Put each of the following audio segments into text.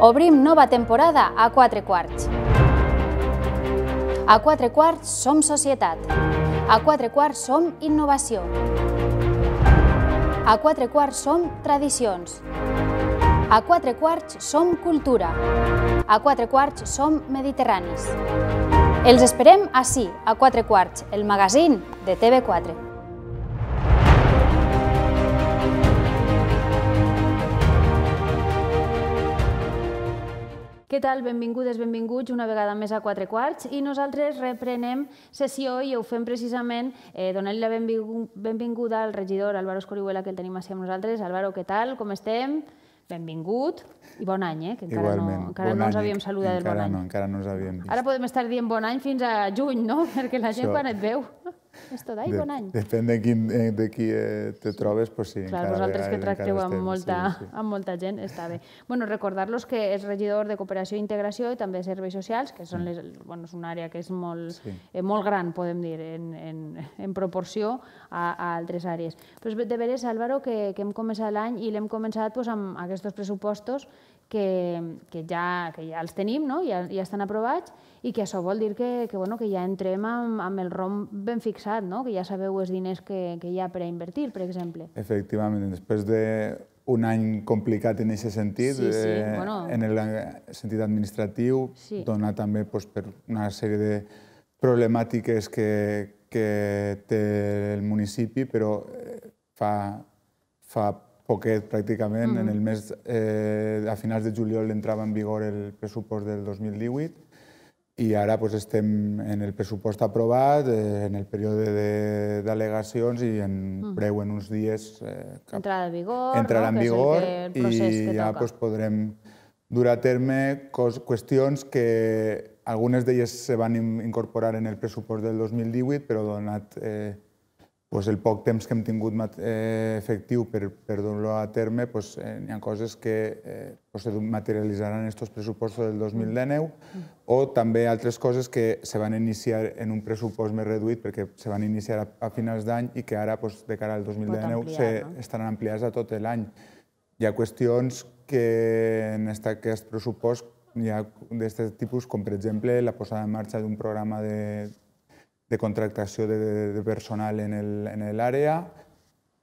Obrim nova temporada a 4 quarts. A 4 quarts som societat. A 4 quarts som innovació. A 4 quarts som tradicions. A 4 quarts som cultura. A 4 quarts som mediterranis. Els esperem així, a 4 quarts, el magazín de TV4. Què tal? Benvingudes, benvinguts una vegada més a Quatre Quarts i nosaltres reprenem sessió i ho fem precisament eh, donant-li la benvinguda al regidor Álvaro Escorihuela que el tenim així amb nosaltres. Álvaro, què tal? Com estem? Benvingut i bon any, eh? que encara Igualment. no, encara bon no ens havíem saludat del bon any. No, encara no ens havíem vist. Ara podem estar dient bon any fins a juny, no? Perquè la gent Això... quan et veu... És tot i bon any. Depèn de, quin, eh, de qui eh, te trobes, però sí. Clar, vosaltres que tracteu amb molta, sí, sí. amb molta gent, està bé. Bueno, recordar-los que és regidor de Cooperació i Integració i també Serveis Socials, que són les, bueno, és una àrea que és molt, sí. eh, molt gran, podem dir, en, en, en proporció a, a altres àrees. Però és de veres, Álvaro, que, que hem començat l'any i l'hem començat pues, amb aquests pressupostos que, que, ja, que ja els tenim, no? ja, ja estan aprovats, i que això vol dir que, que, bueno, que ja entrem amb, amb el ROM ben fixat, no? que ja sabeu els diners que, que hi ha per a invertir, per exemple. Efectivament, després de un any complicat en aquest sentit, sí, sí. Eh, bueno... en el eh, sentit administratiu, sí. donar també pues, per una sèrie de problemàtiques que, que té el municipi, però eh, fa, fa poquet pràcticament, mm -hmm. en el mes, eh, a finals de juliol entrava en vigor el pressupost del 2018, i ara doncs, estem en el pressupost aprovat, eh, en el període d'al·legacions i en mm. breu, en uns dies... Eh, Entrarà en vigor, entrarà no? en vigor que és el, que, el i que ja doncs, podrem dur a terme cos, qüestions que algunes d'elles se van incorporar en el pressupost del 2018, però donat eh, doncs el poc temps que hem tingut eh, efectiu per, per dur-lo a terme, doncs, eh, hi ha coses que eh, se materialitzaran en aquests pressupostos del 2019 mm. o també altres coses que se van iniciar en un pressupost més reduït perquè se van iniciar a, a finals d'any i que ara, doncs, de cara al 2019, ampliar, se, no? estaran ampliades a tot l'any. Hi ha qüestions que en aquest pressupost hi ha d'aquest tipus, com per exemple la posada en marxa d'un programa de, de contractació de, de personal en l'àrea.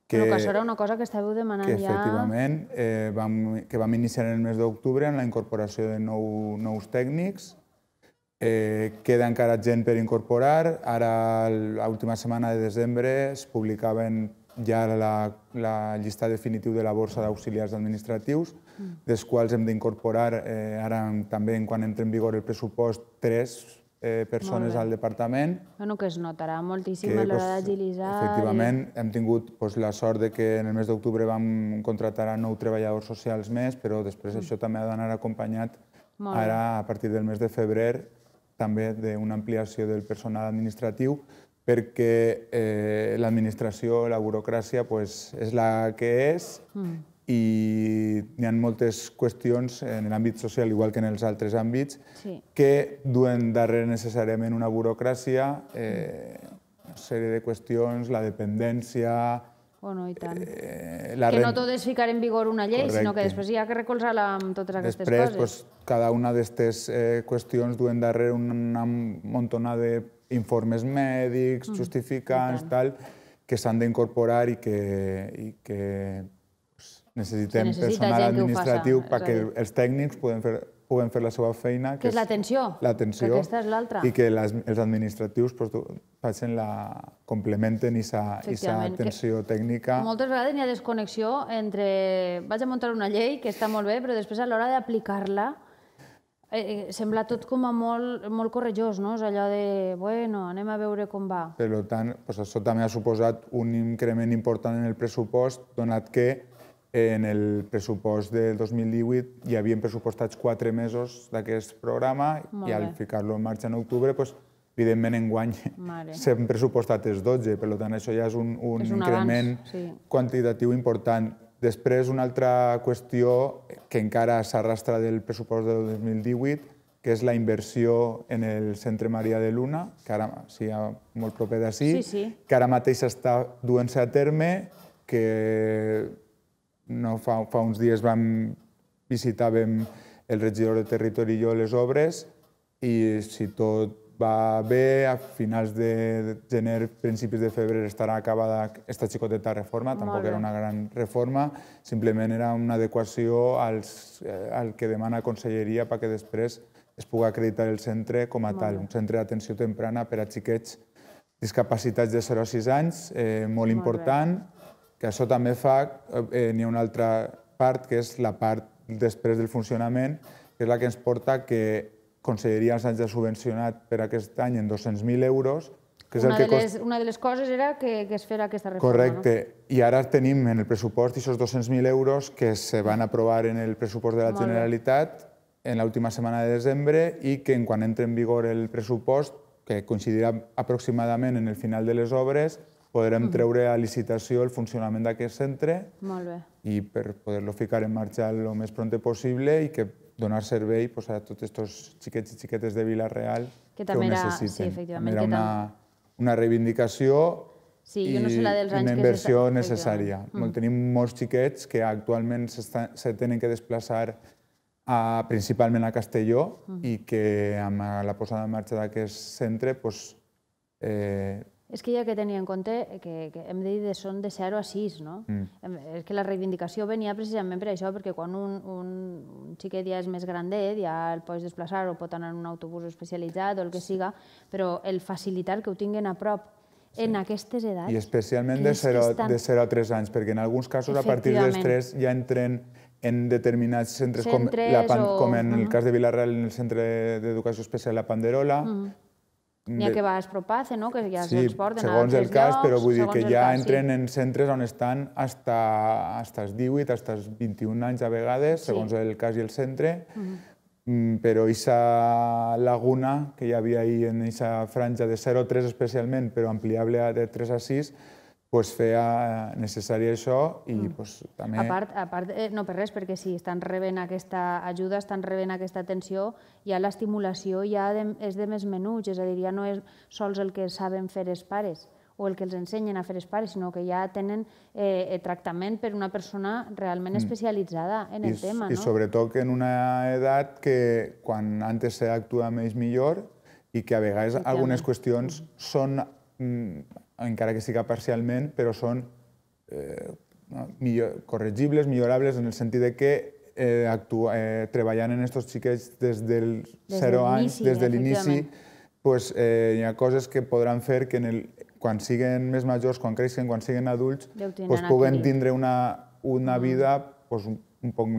Que, que que era una cosa que estàveu demanant que, ja... Efectivament, eh, vam, que vam iniciar el mes d'octubre en la incorporació de nou, nous tècnics. Eh, queda encara gent per incorporar. Ara, l'última setmana de desembre, es publicaven ja la, la llista definitiu de la borsa d'auxiliars administratius, mm. dels quals hem d'incorporar, eh, ara també, quan entra en vigor el pressupost, tres eh, persones al departament. Bueno, que es notarà moltíssim que, a l'hora d'agilitzar... Efectivament, i... hem tingut doncs, la sort de que en el mes d'octubre vam contratar a nou treballadors socials més, però després mm. això també ha d'anar acompanyat molt ara, bé. a partir del mes de febrer, també d'una ampliació del personal administratiu, perquè eh, l'administració, la burocràcia, pues, és la que és mm i hi ha moltes qüestions en l'àmbit social, igual que en els altres àmbits, sí. que duen darrere necessàriament una burocràcia, eh, una sèrie de qüestions, la dependència... Bueno, i tant. Eh, la que no tot és ficar en vigor una llei, Correcte. sinó que després hi ha que recolzar-la amb totes aquestes després, coses. Després, doncs, pues, cada una d'aquestes eh, qüestions duen darrere una montona d'informes mèdics, mm, justificants, tal, que s'han d'incorporar i que, i que necessitem personal administratiu perquè els tècnics poden fer, poden fer la seva feina. Que, és l'atenció. L'atenció. Que aquesta és l'altra. I que els administratius facin la, complementen aquesta atenció que tècnica. Moltes vegades hi ha desconnexió entre... Vaig a muntar una llei que està molt bé, però després a l'hora d'aplicar-la eh, eh, sembla tot com a molt, molt corregós, no? És allò de, bueno, anem a veure com va. Per tant, pues, això també ha suposat un increment important en el pressupost, donat que en el pressupost del 2018 hi havien pressupostats quatre mesos d'aquest programa i al ficar-lo en marxa en octubre, evidentment en enguany s'han pressupostat els 12, per tant, això ja és un, un, increment quantitatiu important. Després, una altra qüestió que encara s'arrastra del pressupost del 2018, que és la inversió en el Centre Maria de Luna, que ara sigui molt proper d'ací, que ara mateix està duent-se a terme, que no, fa, fa uns dies vam, visitàvem el regidor de territori i jo les obres i si tot va bé, a finals de gener, principis de febrer estarà acabada aquesta xicoteta reforma, tampoc era una gran reforma, simplement era una adequació als, eh, al que demana Conselleria perquè després es pugui acreditar el centre com a molt tal, bé. un centre d'atenció temprana per a xiquets discapacitats de 0 a 6 anys, eh, molt, molt important, bé que això també fa, eh, eh, n'hi ha una altra part, que és la part després del funcionament, que és la que ens porta que Conselleria ens hagi subvencionat per aquest any en 200.000 euros, que és una el que... De les, una de les coses era que, que es fera aquesta reforma. Correcte. No? I ara tenim en el pressupost aquests 200.000 euros que se van aprovar en el pressupost de la Molt Generalitat en l'última setmana de desembre i que en quan entre en vigor el pressupost, que coincidirà aproximadament en el final de les obres, podrem treure a licitació el funcionament d'aquest centre Molt bé. i per poder-lo ficar en marxa el més pront possible i que donar servei pues, a tots aquests xiquets i xiquetes de Vilareal que, que ho necessiten. Era, sí, també era una, una reivindicació sí, i, no sé dels anys una inversió que necessària. Mm. Tenim molts xiquets que actualment se tenen que desplaçar a, principalment a Castelló mm. i que amb la posada en marxa d'aquest centre pues, eh, és que ja que tenia en compte que, que hem de dir que són de 0 a 6, no? Mm. És que la reivindicació venia precisament per això, perquè quan un, un, xiquet ja és més grandet, ja el pots desplaçar o pot anar en un autobús especialitzat o el que siga, però el facilitar que ho tinguin a prop Sí. en aquestes edats. I especialment de 0, estan... de 0 a 3 anys, perquè en alguns casos a partir dels 3 ja entren en determinats centres, centres com, la, Pan, o... com en el cas de Vilarreal, en el centre d'educació especial La Panderola, N'hi ha que va propace, no? que ja sí, s'exporten a altres llocs... segons el cas, però vull dir que ja cas, entren sí. en centres on estan hasta, hasta els 18, hasta els 21 anys a vegades, segons sí. el cas i el centre, uh mhm. -huh. Mm, però aquesta laguna que hi havia ahir en aquesta franja de 0 a 3 especialment, però ampliable de 3 a 6, pues, feia eh, necessari això i mm. pues, també... A part, a part eh, no per res, perquè si estan rebent aquesta ajuda, estan rebent aquesta atenció, ja l'estimulació ja de, és de més menuts, és a dir, ja no és sols el que saben fer els pares o el que els ensenyen a fer els pares, sinó que ja tenen eh, eh tractament per una persona realment mm. especialitzada en I, el tema. I no? sobretot que en una edat que quan antes s'actua més millor i que a vegades algunes qüestions mm. són mm, encara que siga parcialment, però són eh, millor, corregibles, millorables, en el sentit de que eh, actua, eh, treballant en aquests xiquets des del des 0 anys, des de l'inici, pues, eh, hi ha coses que podran fer que en el, quan siguin més majors, quan creixen, quan siguin adults, pues, puguen tindre una, una mm. vida pues, un, un poc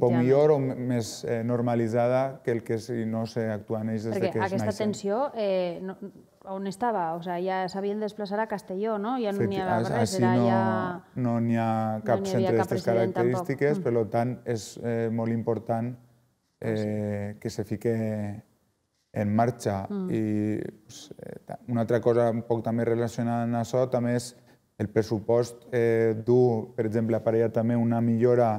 o millor o més eh, normalitzada que el que si no en ells des Perquè de que es naixen. aquesta tensió eh, no, on estava? O sigui, ja s'havien de desplaçar a Castelló, no? Ja no n'hi havia res, era no, ja... No n'hi ha cap no centre d'aquestes característiques, tampoc. Mm. per tant, és eh, molt important eh, doncs que se fique en marxa. Mm. I eh, una altra cosa un poc també relacionada amb això també és el pressupost eh, dur, per exemple, aparella també una millora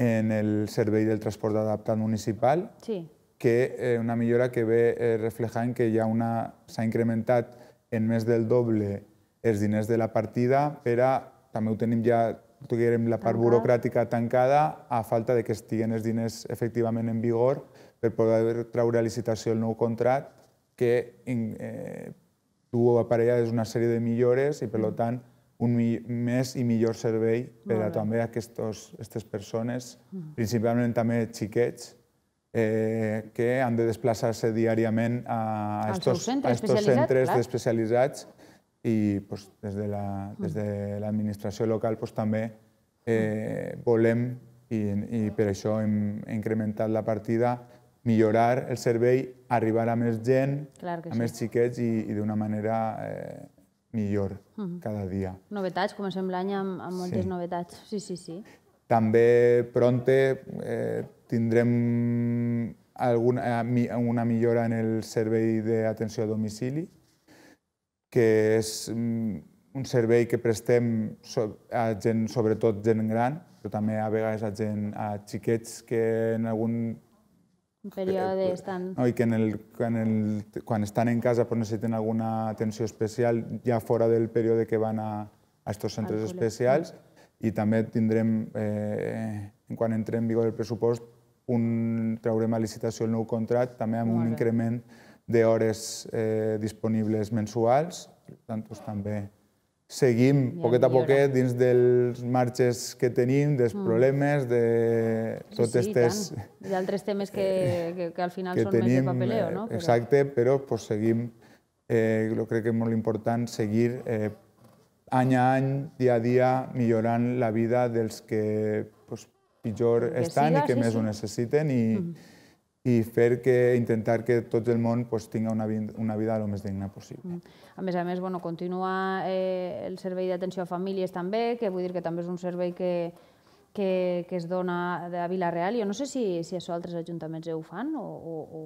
en el servei del transport adaptat municipal, sí que eh, una millora que ve eh, reflejant que ja una... s'ha incrementat en més del doble els diners de la partida però també ho tenim ja diguem, la part burocràtica tancada a falta de que estiguen els diners efectivament en vigor per poder treure a licitació el nou contrat que eh, tu és una sèrie de millores i, per mm. tant, un més i millor servei per a també aquestes persones, mm. principalment també xiquets, eh, que han de desplaçar-se diàriament a estos, centres, a estos centres especialitzats i pues, des de l'administració la, mm. des de local pues, també eh, mm. volem, i, i per això hem incrementat la partida, millorar el servei, arribar a més gent, a més xiquets i, d'una manera eh, millor mm. cada dia. Novetats, comencem l'any amb, moltes novetats. Sí, sí, sí. També pronte eh, tindrem alguna, eh, una millora en el servei d'atenció a domicili, que és mm, un servei que prestem a gent, sobretot gent gran, però també a vegades a, gent, a xiquets que en algun un període eh, estan... No, i que en el, en el, quan estan en casa però necessiten alguna atenció especial ja fora del període que van a, a estos centres especials mm. i també tindrem, eh, quan entrem en vigor el pressupost, un, traurem a licitació el nou contracte, també amb un increment d'hores eh, disponibles mensuals. Per tant, doncs, també seguim ja, poquet a poquet dins dels marges que tenim, dels mm. problemes, de sí, sí, estes... Sí, D'altres temes que, eh, que, que al final que són tenim, més de papeleo, no? Eh, però... Exacte, però pues, seguim, eh, jo crec que és molt important seguir eh, any a any, dia a dia, millorant la vida dels que pitjor que estan siga, i que sí, més sí. ho necessiten i, mm. i fer que, intentar que tot el món pues, tingui una, una vida el més digna possible. Mm. A més a més, bueno, continua eh, el servei d'atenció a famílies també, que vull dir que també és un servei que, que, que es dona a Vila Real. Jo no sé si, si això altres ajuntaments ja ho fan o, o, o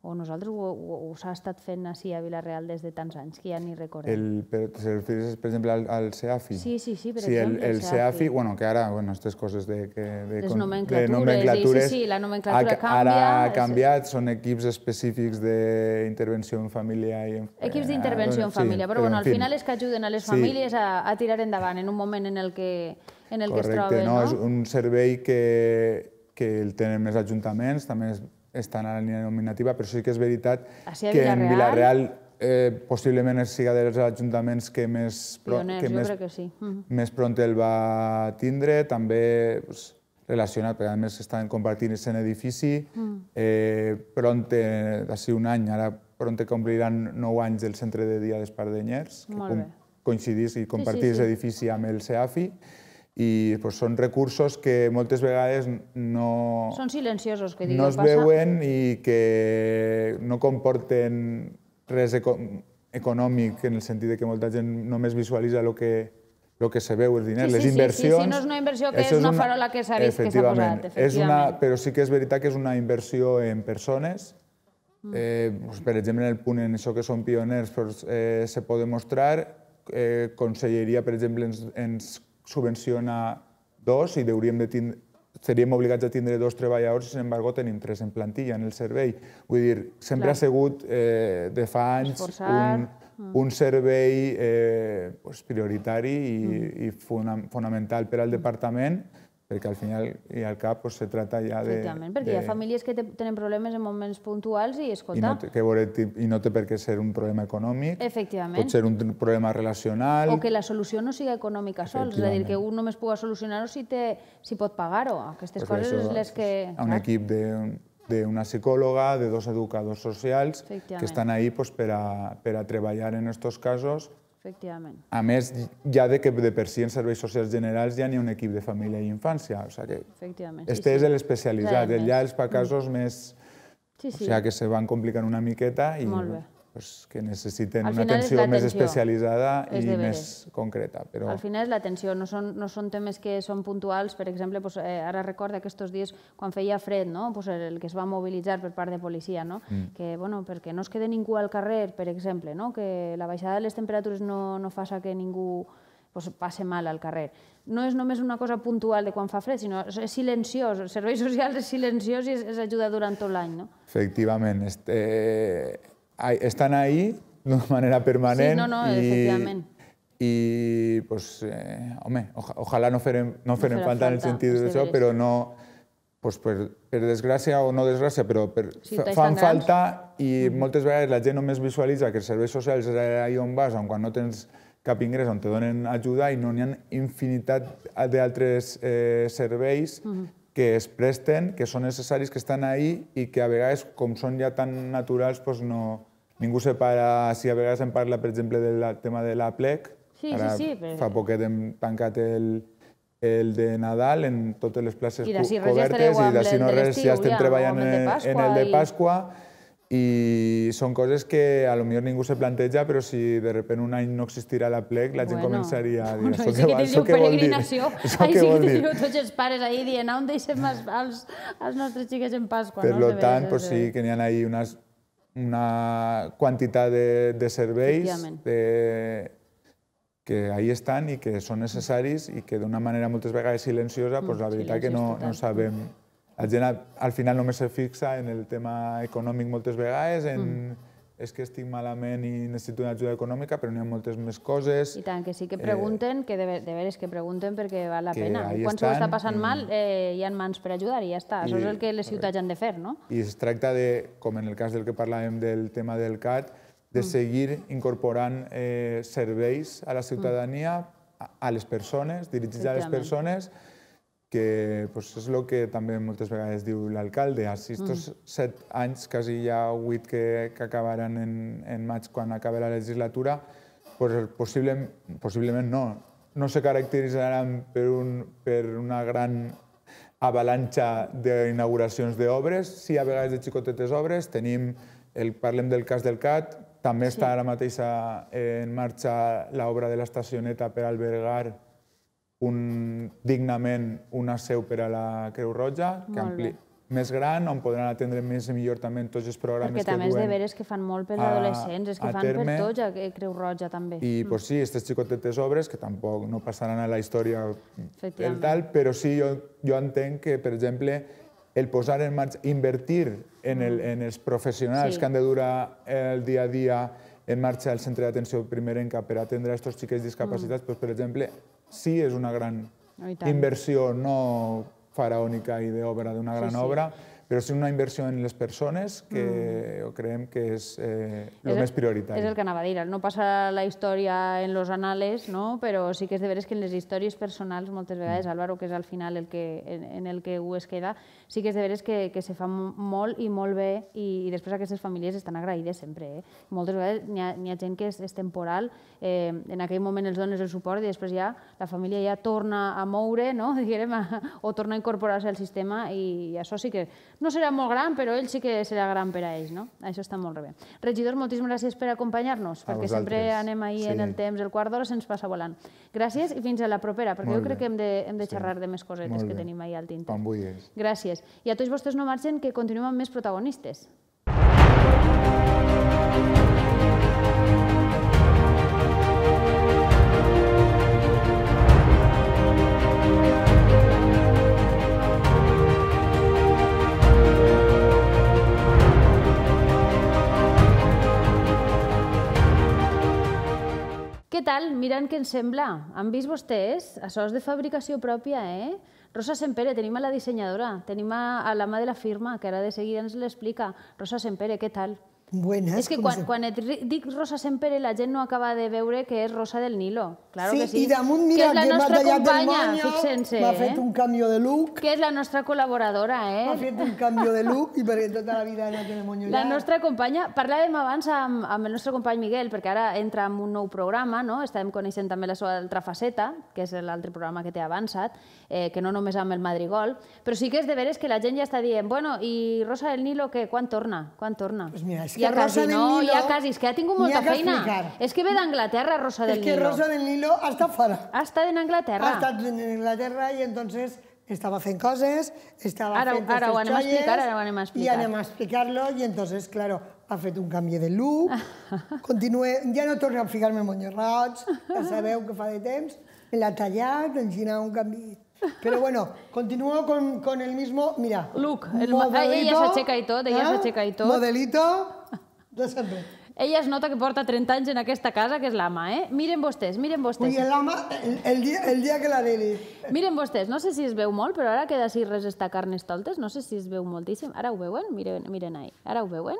o nosaltres ho, ho, ho s'ha estat fent així a Vilareal des de tants anys que ja ni recordem. El, per, se refereix, per exemple, al, al SEAFI? Sí, sí, sí, per sí, exemple, el, el SEAFI. bueno, que ara, bueno, aquestes coses de... Que, de Les nomenclatures, de nomenclatures sí, sí, sí, la nomenclatura ha, canvia. Ara ha canviat, és... són equips específics d'intervenció en família i... En, equips eh, d'intervenció en família, sí, però, bueno, al fin. final és que ajuden a les sí. famílies a, a tirar endavant en un moment en el que, en el Correcte, que es troben, no? no? És un servei que, que el tenen més ajuntaments, també és estan a la línia nominativa, però sí que és veritat que en Vilareal eh, possiblement siga dels ajuntaments que més... Pioners, que més, que sí. Mm. Més pront el va tindre, també pues, relacionat, perquè a més estan compartint en edifici, uh mm. -huh. eh, pront, d'ací un any, ara pront compliran nou anys del centre de dia d'Espardenyers, que coincidís i compartís sí, sí, sí. edifici amb el CEAFI, i doncs, són recursos que moltes vegades no... Són silenciosos, que digui, No es passa. veuen i que no comporten res eco econòmic, en el sentit que molta gent només visualitza el que, el que se veu, els diners, sí, sí, les inversions... Sí, sí, sí, no és una inversió que és, és una farola que s'ha vist que s'ha posat, efectivament. És una, però sí que és veritat que és una inversió en persones, mm. Eh, doncs, per exemple, en el punt en això que són pioners doncs, eh, se pot demostrar. Eh, conselleria, per exemple, ens, ens subvenciona dos i hauríem de tindre, seríem obligats a tindre dos treballadors i, sin embargo, tenim tres en plantilla en el servei. Vull dir, sempre Clar. ha sigut eh, de fa anys un, mm. un servei eh, pues, prioritari i, mm. i fonamental per al departament perquè al final i al cap pues, se trata ja de... Exactament, perquè de... hi ha famílies que tenen problemes en moments puntuals i, escolta... I no, té, que veure, I no té per què ser un problema econòmic. Efectivament. Pot ser un problema relacional... O que la solució no sigui econòmica sols, és a dir, que un només pugui solucionar-ho si, té, si pot pagar-ho. Aquestes pues coses això, les que... A un de, de d'una psicòloga, de dos educadors socials, que estan ahí pues, per, a, per a treballar en aquests casos Efectivament. A més, ja de que de per si en serveis socials generals ja n'hi ha un equip de família i infància, o sigui que... Efectivament. Este sí, és sí. l'especialitzat, allà els pacasos mm. més... Sí, sí. O sigui que se van complicant una miqueta i... Molt bé pues, que necessiten una atenció més especialitzada i més concreta. Però... Al final és l'atenció, no, són, no són temes que són puntuals, per exemple, pues, eh, ara recorda aquests dies quan feia fred, no? pues, el que es va mobilitzar per part de policia, no? Mm. que bueno, perquè no es quede ningú al carrer, per exemple, no? que la baixada de les temperatures no, no faça que ningú pues, passe mal al carrer. No és només una cosa puntual de quan fa fred, sinó és silenciós. el serveis socials és silenciós i és, és ajuda durant tot l'any. No? Efectivament. Este, están ahí de manera permanente. Sí, no, no, y, efectivamente. Y, pues, eh, hombre, oja, ojalá no feren, no, feren no falta, falta, en el sentido de eso, pero no... Pues per, per desgràcia o no desgràcia, però per, sí, fan falta i mm -hmm. moltes vegades la gent només visualitza que els serveis socials és allà on vas, on quan no tens cap ingrés, on te donen ajuda i no n'hi ha infinitat d'altres eh, serveis mm -hmm. que es presten, que són necessaris, que estan ahí i que a vegades, com són ja tan naturals, doncs no, Ningú separa, si a vegades em parla, per exemple, del tema de la plec, sí, ara sí, sí, però... fa poquet hem tancat el, el de Nadal en totes les places I si cobertes i de si no res ja estem ja, treballant en, en el de Pasqua i... i són coses que a lo millor ningú se planteja, però si de repente un any no existirà la plec, la gent bueno. començaria a dir bueno, això, vol que, això què vol dir? Això Ai, què vol dir? tots els pares ahir dient on deixem els, els, els nostres xiquets en Pasqua. Per no? lo tant, pues, sí que n'hi ha ahir unes una quantitat de, de serveis de, que ahí estan i que són necessaris i que d'una manera moltes vegades silenciosa, mm, la veritat que no, no sabem. La gent al final només se fixa en el tema econòmic moltes vegades, en... Mm és que estic malament i necessito una ajuda econòmica, però n'hi ha moltes més coses. I tant, que sí que eh, pregunten, eh, que de, de veres que pregunten perquè val la pena. Quan s'ho està passant i... Mm. mal, eh, hi ha mans per ajudar i ja està. I, Això és el que les ciutats han de fer, no? I es tracta de, com en el cas del que parlàvem del tema del CAT, de mm. seguir incorporant eh, serveis a la mm. ciutadania, a les persones, dirigits a les persones, que pues, és el que també moltes vegades diu l'alcalde. Els mm. set anys, quasi ja vuit que, que acabaran en, en maig quan acabi la legislatura, pues, possible, possiblement no, no se caracteritzaran per, un, per una gran avalanxa d'inauguracions d'obres. Sí, a vegades de xicotetes obres. Tenim el, parlem del cas del CAT, també sí. està ara mateix eh, en marxa l'obra de l'estacioneta per albergar un, dignament una seu per a la Creu Roja, que ampli, més gran, on podran atendre més i millor també tots els programes Perquè que duen. Perquè també els deberes que fan molt per adolescents, és que fan terme, per tots, a Creu Roja també. I mm. pues, sí, aquestes xicotetes obres, que tampoc no passaran a la història el tal, però sí, jo, jo entenc que, per exemple, el posar en marxa, invertir en, el, mm. en els professionals sí. que han de durar el dia a dia en marxa el centre d'atenció primerenca per atendre aquests xiquets discapacitats, mm. doncs, per exemple, sí és una gran no, inversió, no faraònica i d'obra, d'una gran sí, sí. obra, però sí una inversió en les persones que mm. creiem que és eh, el més prioritari. És el que anava a dir, no passa la història en los anales, no? però sí que és de veres que en les històries personals moltes vegades, mm. Álvaro, que és al final el que, en, en el que ho es queda, sí que és de veres que, que se fa molt i molt bé i, i després aquestes famílies estan agraïdes sempre. Eh? Moltes vegades n'hi ha, ha gent que és, és temporal, eh, en aquell moment els dones el suport i després ja la família ja torna a moure, no? Diguem, a, o torna a incorporar-se al sistema i, i això sí que no serà molt gran, però ell sí que serà gran per a ells. No? Això està molt bé. Regidor, moltíssimes gràcies per acompanyar-nos, perquè vosaltres. sempre anem ahir sí. en el temps, el quart d'hora se'ns passa volant. Gràcies i fins a la propera, perquè molt jo crec que hem de, hem de xerrar sí. de més cosetes que tenim ahir al tinte. Gràcies protagonistes. I a tots vostès no marxen, que continuem amb més protagonistes. Què tal? Mirant què ens sembla. Han vist vostès? Això és de fabricació pròpia, eh? Rosa Sempere, tenim a la dissenyadora, tenim a, la l'ama de la firma, que ara de seguida ens l'explica. Rosa Sempere, què tal? Buena, és que quan, quan et dic Rosa Sempere la gent no acaba de veure que és Rosa del Nilo. Claro sí, que sí, i damunt mira que, és la que nostra tallat fixen-se. Eh? M'ha fet un canvi de look. Que és la nostra col·laboradora, eh? M'ha fet un canvi de look i perquè tota la vida no tenen mollonat. La nostra companya, parlàvem abans amb, amb el nostre company Miguel, perquè ara entra en un nou programa, no? Estàvem coneixent també la seva altra faceta, que és l'altre programa que té avançat, eh, que no només amb el Madrigol, però sí que és de veres que la gent ja està dient, bueno, i Rosa del Nilo, què? Quan torna? Quan torna? Pues mira, Ya Rosa casi, del no, ya casi, es que ya tengo mucha feina. Es que ve Inglaterra Rosa del Nilo. Es que Rosa del Nilo hasta fuera hasta en Inglaterra. hasta en Inglaterra y entonces estaba haciendo cosas, estaba ara, fent ara a explicar, ara a explicar. I entonces, claro, ha un cambio de look, continué, ya no torno a ficar-me monyos roig, ja sabeu que fa de temps, l'ha tallat, enginar un cambio, Pero bueno, continúo con, con el mismo, mira. Look, el, ella s'aixeca i tot, ella checa i tot. Modelito, de sempre. Ella es nota que porta 30 anys en aquesta casa, que és l'ama, eh? Miren vostès, miren vostès. Ui, l'ama, el, el, dia, el dia que la neni. Miren vostès, no sé si es veu molt, però ara queda així res està toltes, no sé si es veu moltíssim. Ara ho veuen? Miren, miren ahí. Ara ho veuen?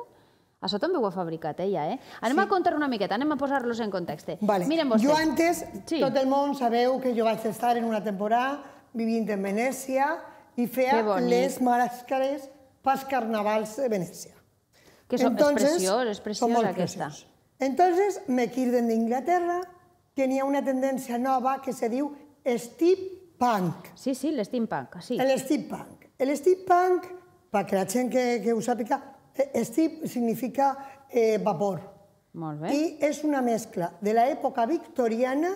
Això també ho ha fabricat ella, eh, eh? Anem sí. a contar una miqueta, anem a posar-los en context. Vale. Miren vostès. Jo antes, sí. tot el món sabeu que jo vaig estar en una temporada vivint en Venècia i feia les màscares pas carnavals de Venècia. Que Entonces, és preciós, és preciosa aquesta. Entonces, me quiden d'Inglaterra, que n'hi ha una tendència nova que se diu steampunk. Sí, sí, l'steampunk, sí. El L'steampunk, per que la gent que, que ho sàpiga, eh, steam significa eh, vapor. Molt bé. I és una mescla de l'època victoriana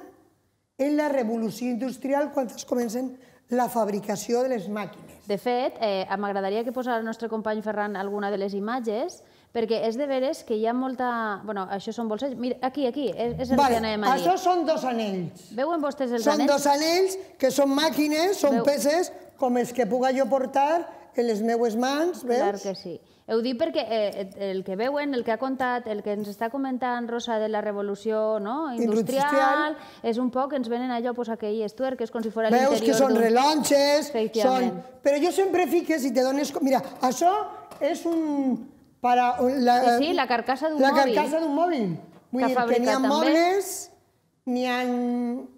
en la revolució industrial quan es comencen la fabricació de les màquines. De fet, eh, m'agradaria que posara el nostre company Ferran alguna de les imatges perquè és de veres que hi ha molta... Bueno, això són bolses... Mira, aquí, aquí, és, és el vale, que anem a dir. Això són dos anells. Veuen vostès els són anells? Són dos anells que són màquines, són Veu... peces com els que puga jo portar en les meues mans, veus? Clar que sí. Heu dit perquè eh, el que veuen, el que ha contat, el que ens està comentant Rosa de la revolució no? industrial, industrial, és un poc, ens venen allò pues, aquell estuer, que és com si fos l'interior... Veus que són relonxes, són... Però jo sempre fiques si te dones... Mira, això és un para la, carcasa de un móvil. La carcasa de un móvil. que bien, que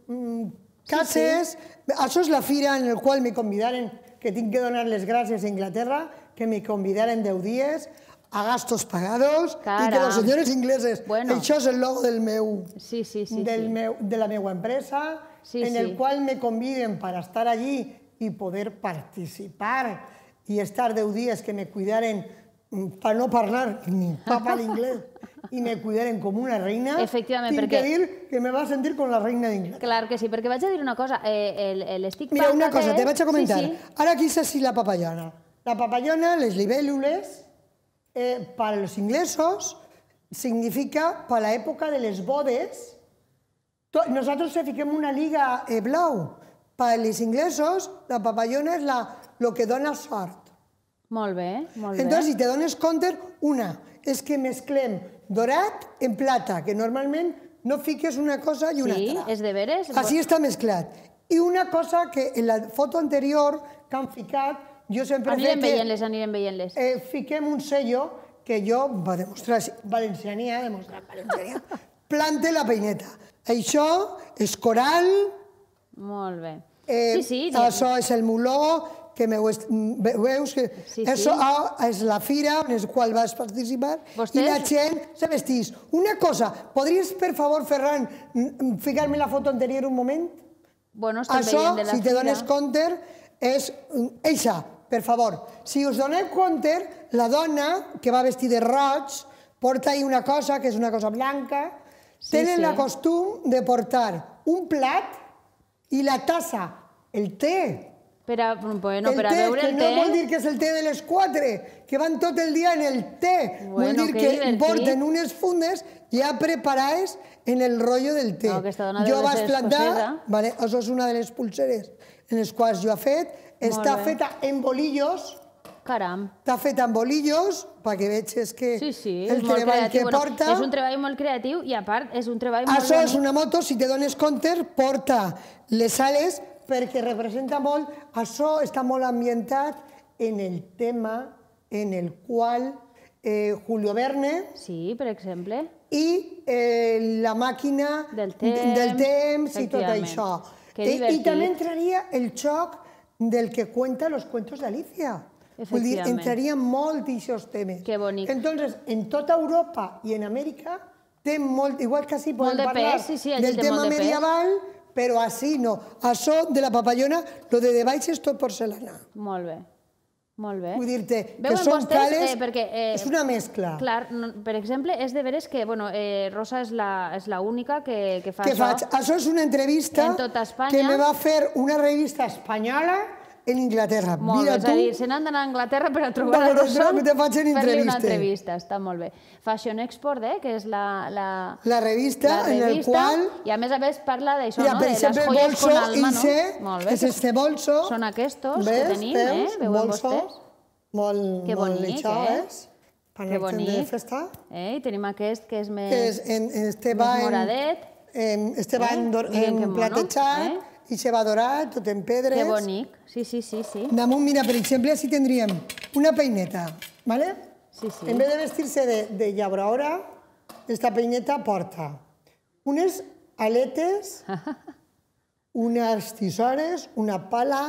ni cases... Mm, mm, la fira en la cual me convidaren, que tienen que donarles gracias a Inglaterra, que me convidaren 10 a gastos pagados y que los señores ingleses... Bueno. el logo del meu, sí, sí, sí, del de la MEU empresa, en el cual me conviden para estar allí y poder participar y estar 10 que me cuidaren para no parlar ni papa l'inglès inglés i me cuidaren com una reina, Efectivament, tinc perquè... que dir que me va sentir com la reina d'Inglaterra. Clar que sí, perquè vaig a dir una cosa, eh, l'estic Mira, una cosa, te vaig a comentar. Sí, sí. Ara aquí s'ací la papallona. La papallona, les libèl·lules, eh, per als inglesos, significa per l'època de les bodes. nosaltres se fiquem una liga eh, blau. Per als inglesos, la papallona és la, lo que dona sort. Molt bé, molt bé. Entonces, si te dones compte, una, és que mesclem dorat en plata, que normalment no fiques una cosa i una sí, altra. Sí, és de veres. Així està mesclat. I una cosa que en la foto anterior que han ficat, jo sempre... Anirem veient-les, anirem veient-les. Eh, fiquem un sello que jo va demostrar valenciania, demostrar valenciania, plante la peineta. Això és coral... Molt bé. Eh, sí, sí. Això és el muló, que me, veus que sí, sí. Això és la fira en la qual vas participar i la gent se vestís. Una cosa, podries, per favor, Ferran, mm, mm, ficar-me la foto anterior un moment? Bueno, estem Això, de la si te dones compte, és mm, eixa, per favor. Si us doneu compte, la dona que va vestir de roig porta ahí una cosa, que és una cosa blanca, sí, tenen sí. la costum de portar un plat i la tassa, el té, per a, bueno, el per a té, veure el té... No vol dir que és el té de les quatre, que van tot el dia en el té. Bueno, vol dir que, que porten unes fundes ja preparades en el rotllo del té. No, jo vaig plantar... Escocesa. Vale, això és una de les pulseres en les quals jo ha fet. Molt Està bé. feta en bolillos. Caram. Està fet amb bolillos, perquè veig que sí, sí, el treball creatiu. que bueno, porta... És un treball molt creatiu i, a part, és un treball molt... Això és una moto, si te dones compte, porta les ales perquè representa molt... Això està molt ambientat en el tema en el qual eh, Julio Verne... Sí, per exemple. I eh, la màquina del temps, del temps i tot això. I, I també entraria el xoc del que cuenta los cuentos de Alicia. Vull dir, entraria molt d'aquests temes. Que bonic. Entonces, en tota Europa i en Amèrica té molt, igual que així podem parlar pes, sí, sí, del tema medieval, pes però així no. Això de la papallona, lo de de baix és tot porcelana. Molt bé. Molt bé. Vull dir-te que són cales... Eh, eh, és una mescla. Clar, per exemple, és de veres que bueno, eh, Rosa és la, és la única que, que fa això. Això és una entrevista tota que me va fer una revista espanyola en Inglaterra. Molt Mira bé, és tu... a dir, se n'han d'anar a Anglaterra per a trobar no, a Rossum, en fer-li una entrevista. Està molt bé. Fashion Export, eh, que és la... La, la, revista, la revista, en el qual... I a més a més parla d'això, no? de les joies con alma, no? Sé, molt bé. És este bolso. Són aquests que tenim, eh? Veuen bolso, vostès? Molt, que molt bonic, això eh? és. Per que bonic. Eh? I tenim aquest que és més... És en, en este va moradet. En, este va eh? en, en, en platejat. Eh? i se va dorar tot en pedres. Que bonic, sí, sí, sí. sí. Damunt, mira, per exemple, així tindríem una peineta, d'acord? Sí, sí. En vez de vestir-se de, de llabraora, esta peineta porta unes aletes, unes tisores, una pala,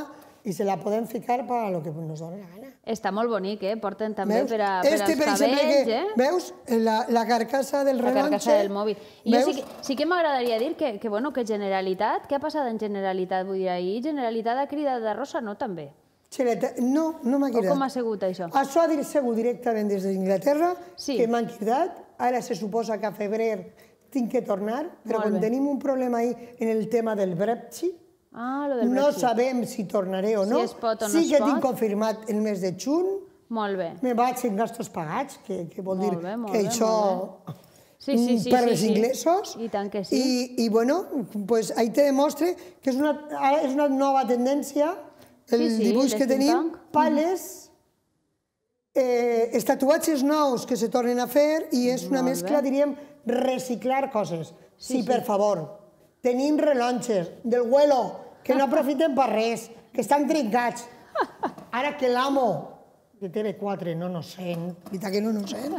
i se la podem ficar per a lo que nos dona la gana. Està molt bonic, eh? Porten també veus? per, a, per este, als per cabells, exemple, que, eh? Veus? La, la carcassa del rellotge... La carcassa del mòbil. I veus? jo sí, sí que m'agradaria dir que, que, bueno, que Generalitat... Què ha passat en Generalitat? Vull dir, ahir Generalitat ha cridat de Rosa, no, també? no, no m'ha cridat. O com ha sigut això? Això ha sigut directament des d'Inglaterra, sí. que m'han cridat. Ara se suposa que a febrer tinc que tornar, però quan tenim un problema ahí en el tema del Brexit, Ah, lo del no Brexit. sabem si tornaré o no. Si es pot o no sí que tinc confirmat el mes de juny. Molt bé. Me vaig en gastos pagats, que, que vol molt dir bé, que bé, això... Sí, sí, sí, per sí, els sí. inglesos. I tant que sí. I, i bueno, pues ahí te demostre que és una, ara és una nova tendència el sí, sí, dibuix que tenim, pales, eh, estatuatges nous que se tornen a fer i és una molt mescla, bé. diríem, reciclar coses. Sí, sí, sí, per favor. Tenim rellonges del vuelo, que no aprofiten per res, que estan trincats. Ara que l'amo de TV4 no nos sent, tant que no nos sent,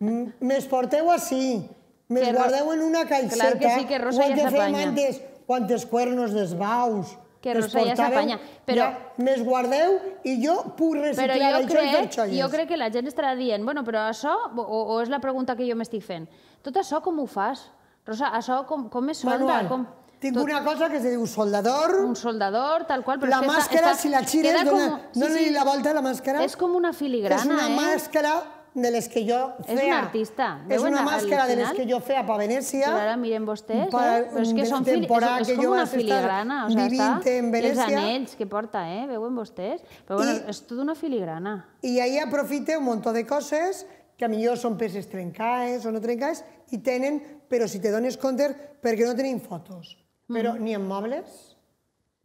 me'ls porteu així, me'ls guardeu en una caixeta, clar que sí, que Rosa Quantes, cuernos desbaus, que Rosa ja s'apanya. Però... Ja, més guardeu i jo puc reciclar però jo crec, xolles. Jo crec que la gent estarà dient, bueno, però això, o, o és la pregunta que jo m'estic fent, tot això com ho fas? Rosa, això com, com es solda? Manual. Com... Tinc una cosa que es diu soldador. Un soldador, tal qual. la màscara, si la xires, no li la volta a la màscara. És com una filigrana, eh? És una eh? màscara de les que jo feia. És un artista. És una màscara de les que jo feia per Venècia. ara miren vostès, per, eh? és que són fil... és, és com una filigrana. O en Venècia. Els anells que porta, eh? veuen vostès? Però bueno, és tot una filigrana. I ahí aprofite un munt de coses que potser són peces trencades o no trencades, i tenen, però si te dones compte, perquè no tenim fotos però mm. ni en mobles,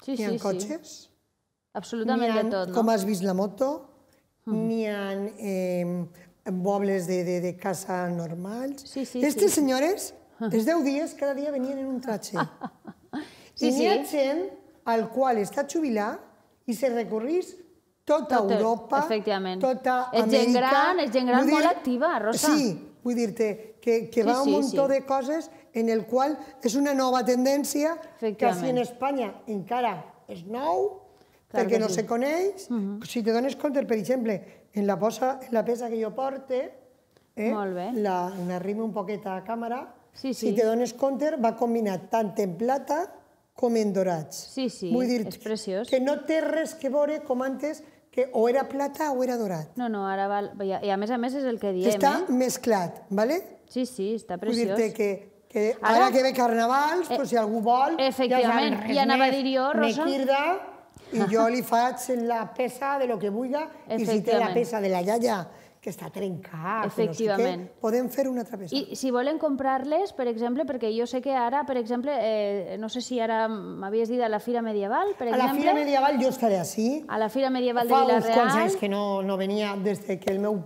sí, ni sí, en cotxes, sí. Absolutament en, de tot, no? Com has vist la moto, mm. ni en eh, mobles de, de, de casa normals. Sí, sí, Estes sí. senyores, des 10 dies, cada dia venien en un tratge. sí, I n'hi ha sí. gent al qual està jubilat i se recorris tota tot, Europa, efectivament. tota Amèrica... És gent gran, és gent gran dir, molt activa, Rosa. Sí, vull dir-te que, que sí, va sí, un muntó sí. de coses en el qual és una nova tendència que si en Espanya encara és nou, Clar perquè no sí. se coneix, uh mhm. -huh. si te dones compte, per exemple, en la, posa, en la peça que jo porte, eh, la, la un poquet a càmera, sí, sí. si te dones compte, va combinar tant en plata com en dorats. Sí, sí, Vull dir, és preciós. Que no té res que veure com antes que o era plata o era dorat. No, no, ara val... I a més a més és el que diem, Està eh? mesclat, ¿vale? Sí, sí, està preciós. Vull dir-te que que ara, ara que ve carnavals, eh, però si algú vol... Efectivament, ja, ja anava a dir jo, Rosa... Mequirda, i jo li faig la peça de lo que vulga, i si té la peça de la iaia que està trencat, Efectivament. No sé què, podem fer una altra peça. I si volen comprar-les, per exemple, perquè jo sé que ara, per exemple, eh, no sé si ara m'havies dit a la Fira Medieval, per exemple... A la Fira Medieval jo estaré així. A la Fira Medieval de de real Fa uns quants anys que no, no venia, des que el meu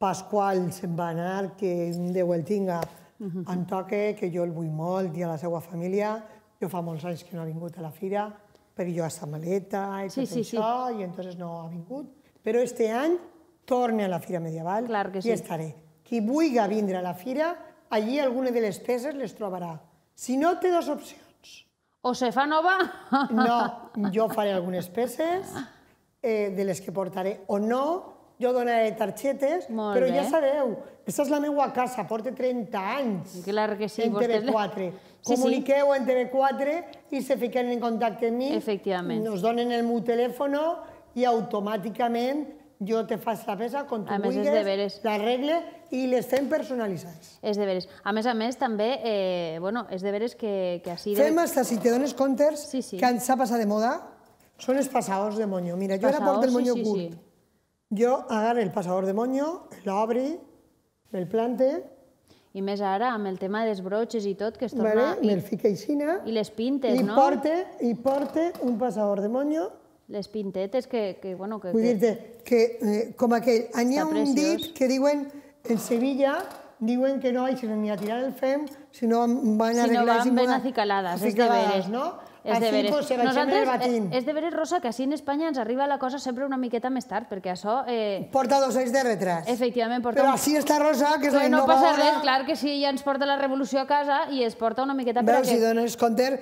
Pasqual se'n va anar, que Déu el tinga, -huh. En Toque, que jo el vull molt, i a la seva família, jo fa molts anys que no ha vingut a la fira, per jo a sa maleta i sí, tot sí, això, sí. i entonces no ha vingut. Però este any torne a la Fira Medieval Clar que i sí. estaré. Qui vulgui vindre a la fira, allí alguna de les peces les trobarà. Si no, té dues opcions. O se fa nova? No, jo faré algunes peces eh, de les que portaré o no, jo donaré targetes, Molt però bé. ja sabeu, aquesta és la meva casa, porta 30 anys clar que sí, en TV4. Sí, Comuniqueu sí. en TV4 i se fiquen en contacte amb mi, Efectivament. nos donen el meu telèfon i automàticament jo te faig la peça com tu vulguis, l'arregle i les fem personalitzades. És de veres. A més a més, també, eh, bueno, és de veres que, que així... Fem hasta, si te dones comptes, sí, sí. que ens ha passat de moda, són els passaors de moño. Mira, jo passaors, ara porto el moño sí, sí, curt. Sí jo agarro el passador de monyo, l'obri, me'l plante... I més ara, amb el tema dels broches i tot, que es torna... Vale, i... me'l fica aixina... I les pintes, i no? Porte, I porte un passador de monyo... Les pintetes que... que bueno, que, Vull dir-te que, eh, com aquell, N'hi ha un dit que diuen, en Sevilla, diuen que no vaig ni a tirar el fem, sinó van a arreglar... Si no van ben acicalades, és de veres. No? és de veres. Eh, batim. és de veres, Rosa, que així en Espanya ens arriba la cosa sempre una miqueta més tard, perquè això... Eh... Porta dos anys de retras. Efectivament. Porta Però un... així està Rosa, que és Però la innovadora. No passa res, clar que sí, ja ens porta la revolució a casa i es porta una miqueta... Veus, perquè... si dones compte,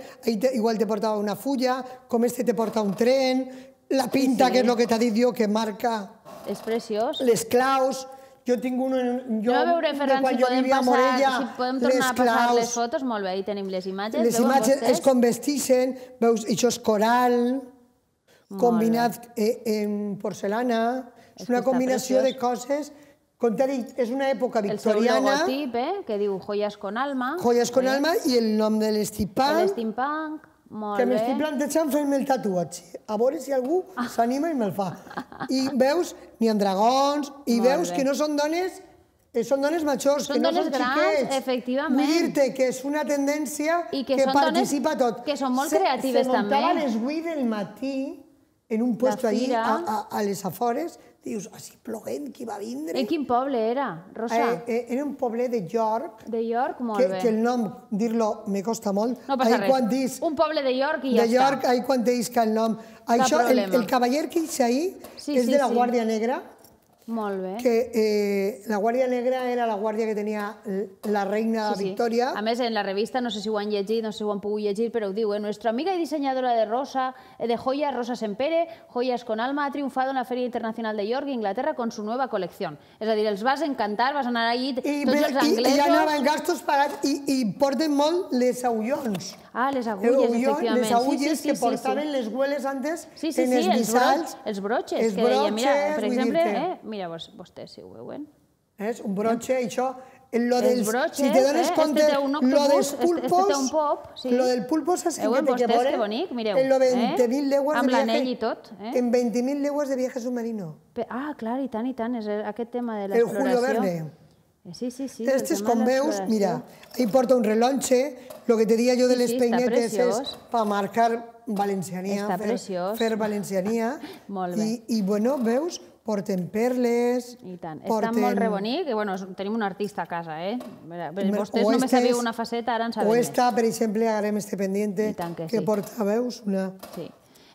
igual te portava una fulla, com este te porta un tren, la pinta, sí, sí. que és el que t'ha dit jo, que marca... És preciós. Les claus... Jo tinc un, Jo, Jo a veure, Ferran, quan si podem, passar, Morella, si podem tornar a passar les fotos, molt bé, ahí tenim les imatges. Les imatges vostès? es convestixen, veus, això és coral, combinat eh, en porcelana, és, una combinació de coses... Contar és una època victoriana... El seu logotip, eh, que diu Joies con alma. Joies con alma i el nom de l'estipang. L'estipang. Molt que m'estic plantejant fent me el tatuatge. A veure si algú s'anima i me'l fa. I veus, n'hi ha dragons, i Molt veus bé. que no són dones, eh, són dones majors, són que no són grans, xiquets. efectivament. Vull dir-te que és una tendència I que, que participa dones, tot. Que són molt se, creatives se també. Se muntaven les 8 del matí en un lloc allà, a, a, a les afores, dius, així ah, plovent, qui va vindre? En quin poble era, Rosa? Eh, eh, era un poble de York. De York, molt que, bé. Que el nom, dir-lo, me costa molt. No passa ahí res. Quan dis, un poble de York i ja de York, està. ahí quan deis que el nom... Això, el, el cavaller que hi ahir sí, és sí, de la sí. Guàrdia Negra. Molt bé. Que eh, la Guàrdia Negra era la guàrdia que tenia la reina sí, de Victòria. Sí. A més, en la revista, no sé si ho han llegit, no sé si ho han pogut llegir, però ho diu, eh? Nuestra amiga y diseñadora de rosa, eh, de joyas, Rosa Sempere, joyas con alma, ha triunfado en la Feria Internacional de York, Inglaterra, con su nueva colección. És a dir, els vas encantar, vas anar allí, tots els anglesos... I, i anaven gastos pagats i, i porten molt les aullons. Ah, les agulles, el efectivament. Les agulles sí, sí, sí, que sí, portaven sí. les hueles antes sí, sí, en sí, els, els missals. Els broches, els broches que deia, mira, per exemple, eh, mira, llavors vostès si ho veuen. És un broche, sí. això, lo dels, broches, si te dones eh? compte, este octopus, lo dels pulpos, este, este pop, sí. lo del pulpo saps sigut que que veure? bonic, mireu. En lo 20.000 eh? leues Amb de viaje, i tot. Eh? En 20.000 leues de viaje submarino. Ah, clar, i tant, i tant, és aquest tema de l'exploració. El Julio Verne. Eh, sí, sí, sí. Estes, com veus, mira, ahí porta un relonche, lo que te diria jo sí, de les sí, penyetes és per marcar valenciania, fer, fer valenciania. Molt bé. I, I, bueno, veus, porten perles... I tant. Porten... Està molt rebonic i bueno, tenim un artista a casa, eh? Vostès o només este sabíeu una faceta, ara en sabem. O esta, per exemple, agarrem este pendiente, tant, que, sí. porta, veus, una... Sí.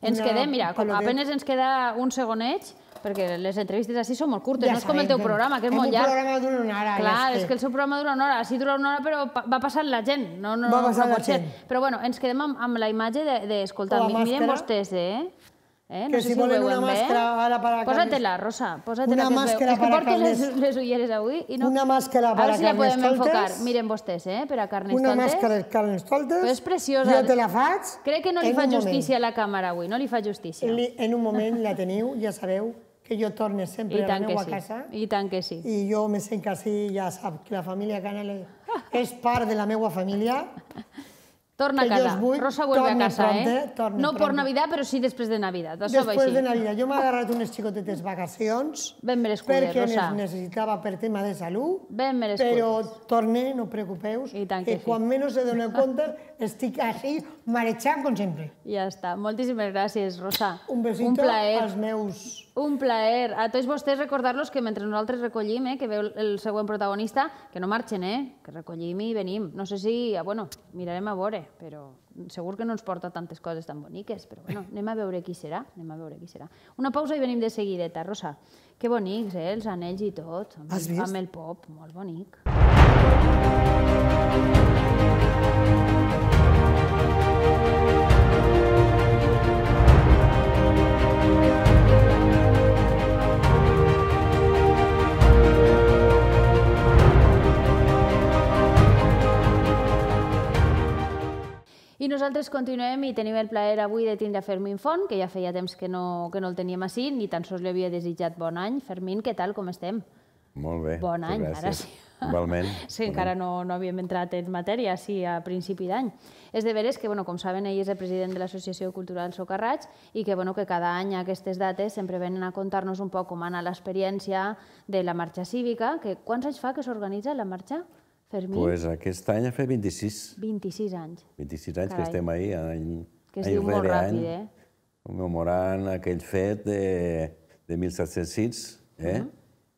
Ens quedem, mira, com apenes ens queda un segonet, perquè les entrevistes així són molt curtes, no és com el teu programa, que és, molt llarg. El un programa una hora. Clar, ja és, és que el seu programa dura una hora, així dura una hora, però va passant la gent, no, no, va no, no Gent. Però bueno, ens quedem amb, la imatge d'escoltar, de, de miren vostès, eh? Eh? No que sé si, si volen una màscara bé. ara per a Posa-te-la, Rosa, posa-te-la que per veu. És que portes les, les ulleres avui i no... Una màscara per a, a si la podem enfocar. Miren vostès, eh? Per a carnes toltes. Una màscara per toltes. Però és preciosa. Jo te la faig Crec que no li fa justícia a la càmera avui, no li fa justícia. Li, en un moment la teniu, ja sabeu, que jo torne sempre a la meva sí. casa. I tant que sí. I jo me sent que sí, ja sap que la família Canales és part de la meva família. Torna a casa. Vull, Rosa vuelve a casa, prompte, eh? no prompte. Navidad, però sí després de Navidad. Això després de Navidad. Jo m'he agarrat unes xicotetes vacacions ben merescudes, perquè Rosa. les necessitava per tema de salut, ben merescudes. però torne, no preocupeu, I tant que, que sí. quan menys se dona compte estic així marejant com sempre. Ja està. Moltíssimes gràcies, Rosa. Un besito Un plaer. als meus un plaer. A tots vostès recordar-los que mentre nosaltres recollim, eh, que veu el següent protagonista, que no marxen, eh, que recollim i venim. No sé si, ah, bueno, mirarem a veure, però segur que no ens porta tantes coses tan boniques, però bueno, anem a veure qui serà, anem a veure qui serà. Una pausa i venim de seguideta, Rosa. Que bonics, eh, els anells i tot. Amb, Has vist? Amb el pop, molt bonic. Música I nosaltres continuem i tenim el plaer avui de tindre Fermín Font, que ja feia temps que no, que no el teníem així, ni tan sols li havia desitjat bon any. Fermín, què tal, com estem? Molt bé. Bon any, gràcies. ara sí. Igualment. Sí, bon encara no, no havíem entrat en matèria, sí, a principi d'any. És de veres que, bueno, com saben, ell és el president de l'Associació Cultural Socarrats i que, bueno, que cada any a aquestes dates sempre venen a contar-nos un poc com ha anat l'experiència de la marxa cívica, que quants anys fa que s'organitza la marxa? Fermín? Pues aquest any ha fet 26. 26 anys. 26 anys Carai. que estem ahí, any, que es any diu molt ràpid, eh? commemorant aquell fet de, de 1706, eh? Uh mhm. -huh.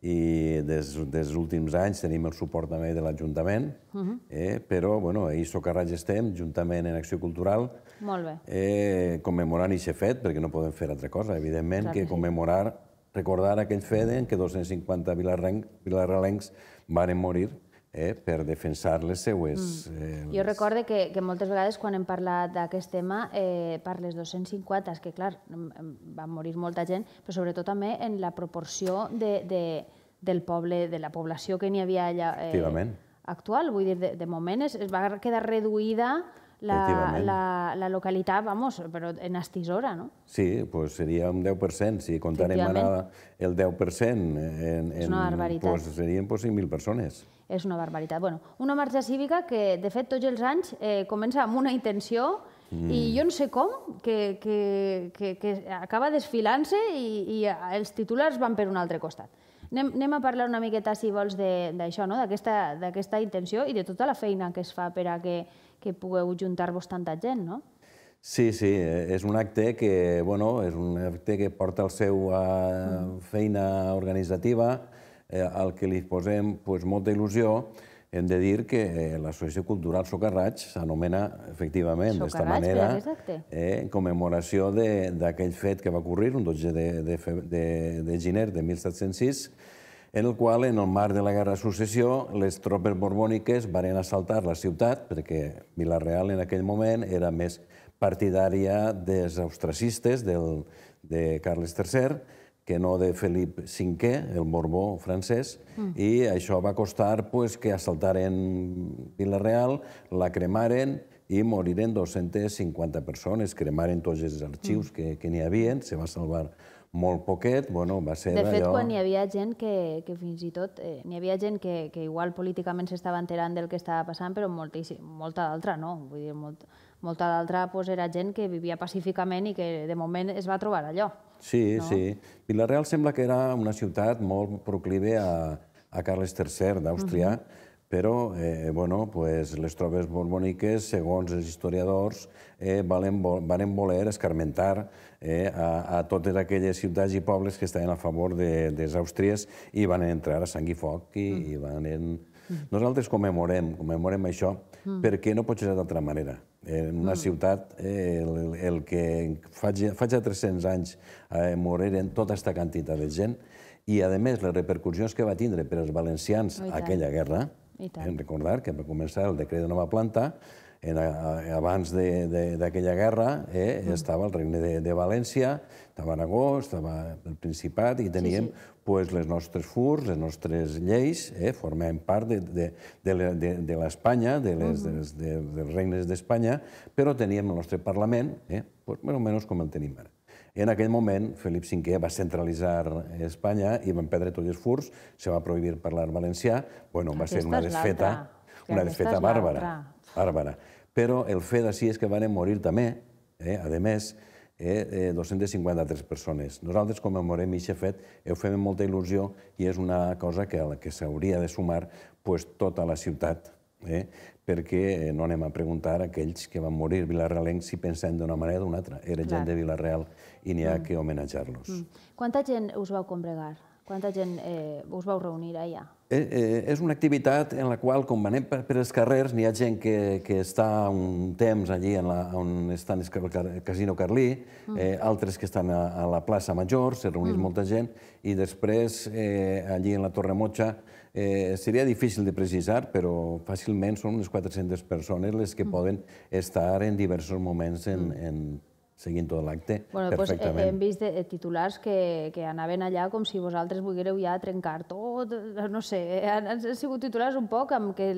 I des, dels últims anys tenim el suport també de l'Ajuntament, uh mhm. -huh. eh? però bueno, ahir Socarrats estem, juntament en Acció Cultural, molt bé. Eh, commemorant aquest fet, perquè no podem fer altra cosa, evidentment, que, sí. commemorar, recordar aquell fet en què 250 vilarrelencs varen morir eh, per defensar les seues... Mm. Eh, jo recordo que, que moltes vegades quan hem parlat d'aquest tema eh, parles 250, és que clar, va morir molta gent, però sobretot també en la proporció de, de, del poble, de la població que n'hi havia allà eh, actual. Vull dir, de, de moment es, es va quedar reduïda la, la, la localitat, vamos, però en Estisora, no? Sí, pues seria un 10%, si comptarem ara el 10% en, en, pues serien pues, 5.000 persones és una barbaritat. Bueno, una marxa cívica que, de fet, tots els anys eh, comença amb una intenció mm. i jo no sé com, que, que, que, que acaba desfilant-se i, i els titulars van per un altre costat. Anem, anem a parlar una miqueta, si vols, d'això, no? d'aquesta intenció i de tota la feina que es fa per a que, que pugueu juntar-vos tanta gent, no? Sí, sí, eh, és un acte que, bueno, és un acte que porta el seu uh, feina organitzativa, eh, al que li posem pues, molta il·lusió, hem de dir que eh, l'Associació Cultural Socarraig s'anomena efectivament d'esta manera eh, en commemoració d'aquell fet que va ocorrir, un 12 de, de, de, de gener de 1706, en el qual, en el marc de la Guerra de Successió, les tropes borbòniques van assaltar la ciutat, perquè Vilareal en aquell moment era més partidària dels austracistes, del, de Carles III, que no de Felip V, el Borbó francès, mm. i això va costar pues, que assaltaren Vila-real, la cremaren i moriren 250 persones, cremaren tots els arxius mm. que, que n'hi havien, se va salvar molt poquet, bueno, va ser allò... De fet, allò... quan hi havia gent que, que fins i tot, eh, n'hi havia gent que, que igual políticament s'estava enterant del que estava passant, però molta, molta altra no, vull dir, molt, molta d'altra doncs, era gent que vivia pacíficament i que de moment es va trobar allò. Sí, no? sí. Vila-real sembla que era una ciutat molt proclive a, a Carles III d'Àustria, uh -huh. però eh, bueno, pues, les tropes borbòniques, segons els historiadors, eh, valen, valen voler escarmentar eh, a, a totes aquelles ciutats i pobles que estaven a favor de, de les Àustries i van entrar a sang i foc i, -huh. Mm. i van nosaltres commemorem, commemorem això perquè no pot ser d'altra manera. En una mm. ciutat, el, que fa ja 300 anys eh, moreren tota aquesta quantitat de gent i, a més, les repercussions que va tindre per als valencians oh, aquella guerra, hem de recordar que va començar el decret de nova planta, en, abans d'aquella guerra eh, mm. estava el regne de València, estava Aragó, estava el Principat, i teníem sí, sí. Pues, les nostres furs, les nostres lleis, eh? formem part de, de, de l'Espanya, de, de, les, de les, de, dels regnes d'Espanya, però teníem el nostre Parlament, eh? pues, més o menys com el tenim ara. En aquell moment, Felip V va centralitzar Espanya i van perdre tots els furs, se va prohibir parlar valencià, bueno, va ser una desfeta, una desfeta bàrbara. bàrbara. Però el fet així és que van morir també, eh? a més, eh, 253 eh, persones. Nosaltres commemorem aquest fet, ho fem molta il·lusió i és una cosa que, que s'hauria de sumar pues, tota la ciutat, eh, perquè eh, no anem a preguntar a aquells que van morir a Vilarrealenc si pensem d'una manera o d'una altra. Era Clar. gent de Vilarreal i n'hi ha mm. que homenatjar-los. Mm. Quanta gent us vau congregar? Quanta gent eh, us vau reunir allà? Eh, eh, és una activitat en la qual, com anem per, per els carrers, n'hi ha gent que, que està un temps allí en la, on està el Casino Carlí, mm. eh, altres que estan a, a la plaça Major, s'ha reunit mm. molta gent, i després eh, allí en la Torre Motxa Eh, seria difícil de precisar, però fàcilment són unes 400 persones les que mm. poden estar en diversos moments en, mm. en seguint tot l'acte bueno, eh, eh, perfectament. Doncs hem vist de, eh, de titulars que, que anaven allà com si vosaltres volguéreu ja trencar tot, no sé, han, han sigut titulars un poc amb que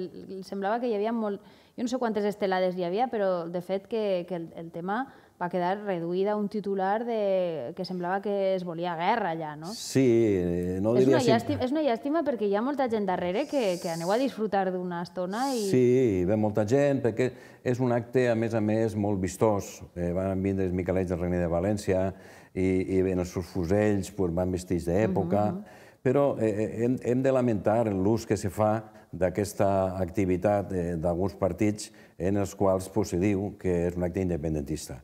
semblava que hi havia molt... Jo no sé quantes estelades hi havia, però de fet que, que el, el tema va quedar reduïda a un titular de... que semblava que es volia guerra allà, no? Sí, eh, no és diria... Una llàstima, és una llàstima perquè hi ha molta gent darrere que, que aneu a disfrutar d'una estona i... Sí, hi ve molta gent, perquè és un acte, a més a més, molt vistós. Eh, van vindre els Miquelets del Regne de València i, i en els seus fusells pues, van vestits d'època, uh mhm. -huh. però eh, eh, hem, hem de lamentar l'ús que se fa d'aquesta activitat eh, d'alguns partits en els quals pues, se diu que és un acte independentista.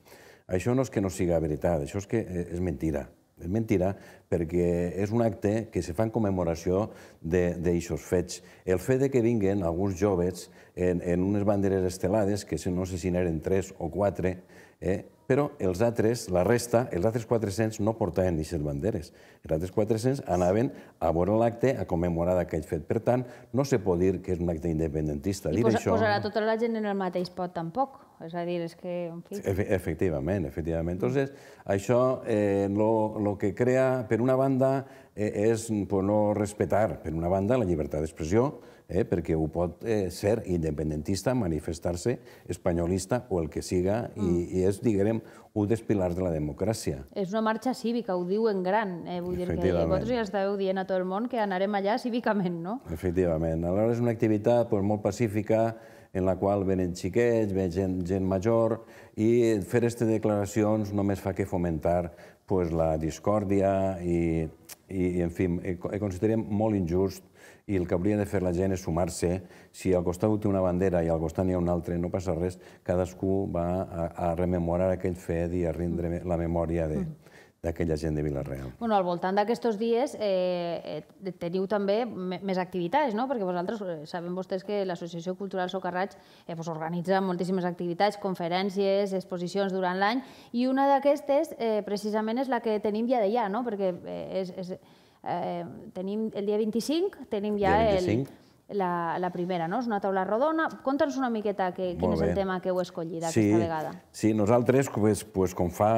Això no és que no siga veritat, això és que eh, és mentira. És mentira perquè és un acte que se fa en commemoració d'aixòs fets. El fet de que vinguin alguns joves en, en unes banderes estelades, que no sé si n'eren tres o quatre, eh, però els altres, la resta, els altres 400 no portaven aquestes banderes. Els altres 400 anaven a veure l'acte, a commemorar aquell fet. Per tant, no se pot dir que és un acte independentista. I dir això... posarà tota la gent en el mateix pot, tampoc. És a dir, és que... En fi... Efectivament, efectivament. Entonces, això eh, lo, lo que crea, per una banda, eh, és pues, no respetar, per una banda, la llibertat d'expressió, eh, perquè ho pot eh, ser independentista, manifestar-se, espanyolista o el que siga, mm. i, i és, diguem, un dels pilars de la democràcia. És una marxa cívica, ho diu en gran. Eh? Vull dir que vosaltres ja estàveu dient a tot el món que anarem allà cívicament, no? Efectivament. Aleshores, és una activitat pues, molt pacífica, en la qual venen xiquets, ve gent, gent major, i fer aquestes declaracions només fa que fomentar pues, la discòrdia i, i, en fi, ho e, e considerem molt injust i el que hauria de fer la gent és sumar-se. Si al costat té una bandera i al costat n'hi ha una altra, no passa res, cadascú va a, a rememorar aquell fet i a rindre la memòria de... Mm d'aquella gent de Vilareal. Bueno, al voltant d'aquests dies eh, eh, teniu també més activitats, no? perquè vosaltres eh, sabem vostès que l'Associació Cultural Socarraig eh, pues, organitza moltíssimes activitats, conferències, exposicions durant l'any, i una d'aquestes eh, precisament és la que tenim ja d'allà, no? perquè eh, és, és, eh, tenim el dia 25, tenim ja dia 25. el la, la primera, no? És una taula rodona. Conta'ns una miqueta que, quin és el tema que heu escollit sí, aquesta vegada. Sí, nosaltres, pues, pues, com fa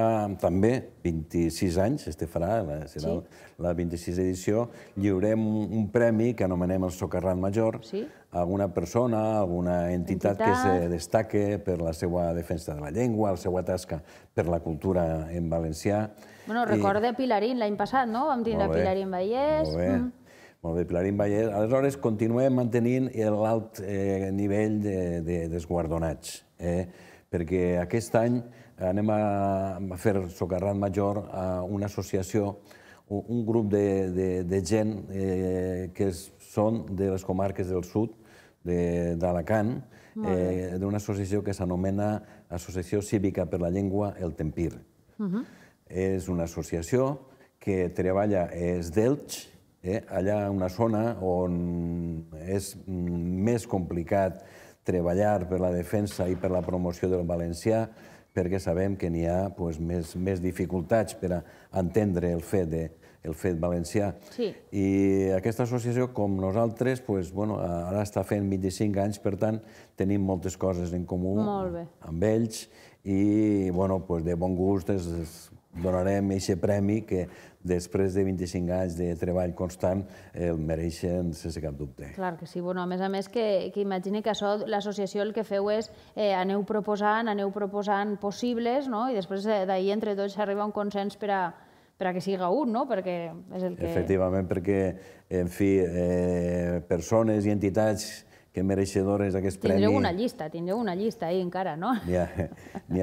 també 26 anys, este farà, la, serà sí. la 26 edició, lliurem un premi que anomenem el Socarrat Major sí. a alguna persona, a alguna entitat, entitat que se destaque per la seva defensa de la llengua, la seva tasca per la cultura en valencià. Bueno, recorde I... Pilarín l'any passat, no? Vam tindre Pilarín Vallès. Molt bé. Mm. Molt bé, Pilarín Vallès. Aleshores, continuem mantenint l'alt eh, nivell de, de, eh? perquè aquest any anem a, a fer socarrat major a una associació, un grup de, de, de gent eh, que és, són de les comarques del sud, d'Alacant, eh, d'una associació que s'anomena Associació Cívica per la Llengua El Tempir. Uh -huh. És una associació que treballa, és d'Elx, Eh? Allà, una zona on és més complicat treballar per la defensa i per la promoció del valencià, perquè sabem que n'hi ha pues, més, més dificultats per a entendre el fet, de, el fet valencià. Sí. I aquesta associació, com nosaltres, pues, bueno, ara està fent 25 anys, per tant, tenim moltes coses en comú amb ells i bueno, pues, de bon gust es, es donarem aquest premi que després de 25 anys de treball constant, el mereixen sense cap dubte. Clar que sí. Bueno, a més a més, que, que imagine que això, l'associació el que feu és eh, aneu proposant, aneu proposant possibles, no? i després d'ahir entre tots s'arriba un consens per a, per a que siga un, no? Perquè és el que... Efectivament, perquè, en fi, eh, persones i entitats que mereixedor és aquest premi. Tindreu una llista, tindreu una llista ahir encara, no? N'hi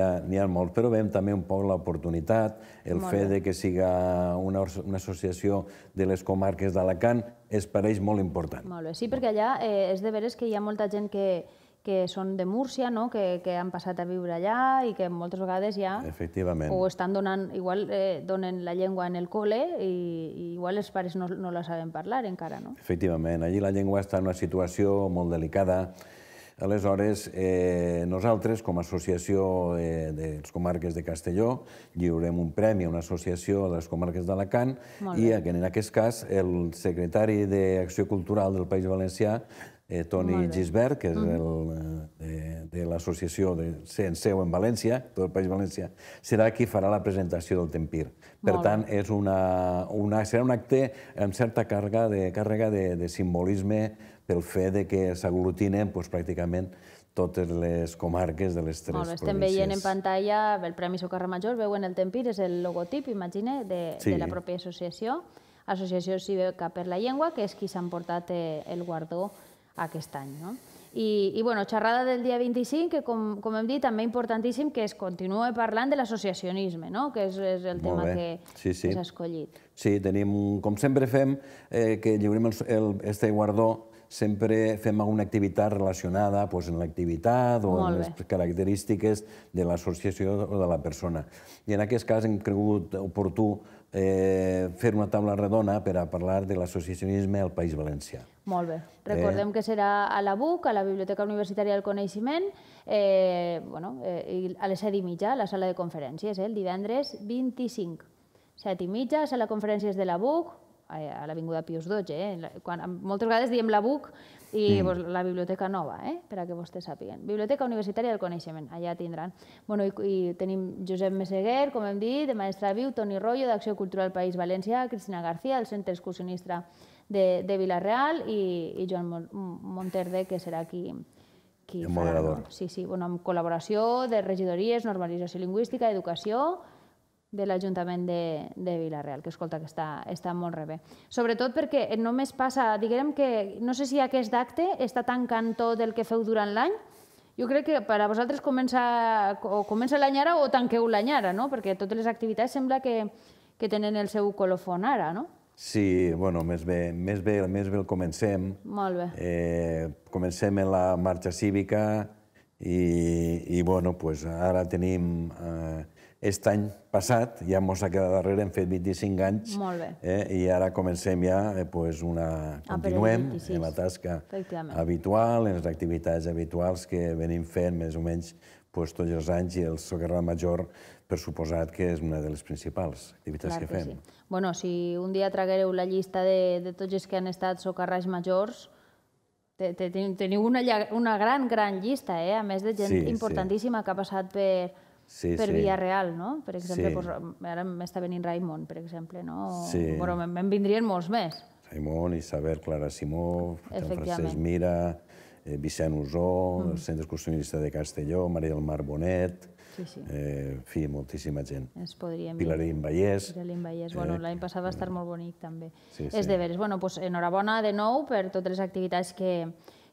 ha, molt, però veiem també un poc l'oportunitat, el fet de que siga una, una associació de les comarques d'Alacant és per ells molt important. Molt bé, sí, perquè allà eh, és de veres que hi ha molta gent que, que són de Múrcia, no? que, que han passat a viure allà i que moltes vegades ja... Efectivament. O estan donant, igual eh, donen la llengua en el col·le i, i igual els pares no, no la saben parlar encara, no? Efectivament, allí la llengua està en una situació molt delicada. Aleshores, eh, nosaltres, com a associació eh, dels comarques de Castelló, lliurem un premi a una associació de les comarques d'Alacant i en aquest cas el secretari d'Acció Cultural del País Valencià eh, Toni Gisbert, que és mm. el, eh, de, de l'associació de Cent Seu en València, tot el País València, serà qui farà la presentació del Tempir. Per Molt tant, és una, una, serà un acte amb certa càrrega de, càrrega de, de simbolisme pel fet de que s'aglutinen pues, pràcticament totes les comarques de les tres estem províncies. Estem veient en pantalla el Premi Socarra Major, veuen el Tempir, és el logotip, imagine, de, sí. de la pròpia associació, Associació Cívica per la Llengua, que és qui s'ha emportat eh, el guardó aquest any. No? I, i bueno, xerrada del dia 25, que com, com hem dit, també importantíssim que es continua parlant de l'associacionisme, no? que és, és el tema que sí, sí. s'ha escollit. Sí, tenim, com sempre fem, eh, que lliurem el, el, este guardó sempre fem alguna activitat relacionada pues, en l'activitat o en les característiques de l'associació o de la persona. I en aquest cas hem cregut oportú eh, fer una taula redona per a parlar de l'associacionisme al País Valencià. Molt bé. Eh, Recordem eh... que serà a la BUC, a la Biblioteca Universitària del Coneixement, eh, bueno, eh, a les 7 i mitja, a la sala de conferències, eh, el divendres 25. 7 i mitja, sala de conferències de la BUC, eh, a l'Avinguda Pius 12. Eh? Quan, moltes vegades diem la BUC i mm. pues, la Biblioteca Nova, eh? per a que vostès sàpiguen. Biblioteca Universitària del Coneixement, allà tindran. Bueno, i, i tenim Josep Meseguer, com hem dit, de Maestra Viu, Toni Rollo, d'Acció Cultural País València, Cristina García, del Centre Excursionista de, de Vilareal i, i Joan Monterde, que serà qui, qui el moderador. Farà, sí, sí, bueno, amb col·laboració de regidories, normalització lingüística, educació, de l'Ajuntament de, de Vilareal, que escolta que està, està molt rebé. Sobretot perquè només passa, diguem que no sé si aquest acte està tancant tot el que feu durant l'any, jo crec que per a vosaltres comença, o comença l'any ara o tanqueu l'any ara, no? perquè totes les activitats sembla que, que tenen el seu colofon ara, no? Sí, bueno, més bé, més bé, més bé el comencem. Molt bé. Eh, comencem en la marxa cívica i, i bueno, pues ara tenim eh, aquest any passat, ja mos ha quedat darrere, hem fet 25 anys. Molt bé. Eh, I ara comencem ja, eh, pues una... continuem en la tasca habitual, en les activitats habituals que venim fent més o menys pues, tots els anys i el Socarrat Major, per suposat que és una de les principals activitats Clar que, fem. Que sí. Bueno, si un dia traguereu la llista de, de tots els que han estat socarrats majors, te, te, teniu una, una gran, gran llista, eh? a més de gent sí, importantíssima sí. que ha passat per, Sí, per sí. via real, no? Per exemple, sí. doncs, ara m'està venint Raimon, per exemple, no? Sí. Bueno, me'n vindrien molts més. Raimon, Isabel Clara Simó, Francesc Mira, eh, Vicent Usó, mm. el Centre Excursionista de Castelló, Maria del Mar Bonet, Sí, sí. Eh, en fi, moltíssima gent. Es dir. Pilarín Vallès. Pilarín Vallès, eh, bueno, l'any passat va estar molt bonic també. Sí, sí. És de veres. Bueno, doncs enhorabona de nou per totes les activitats que,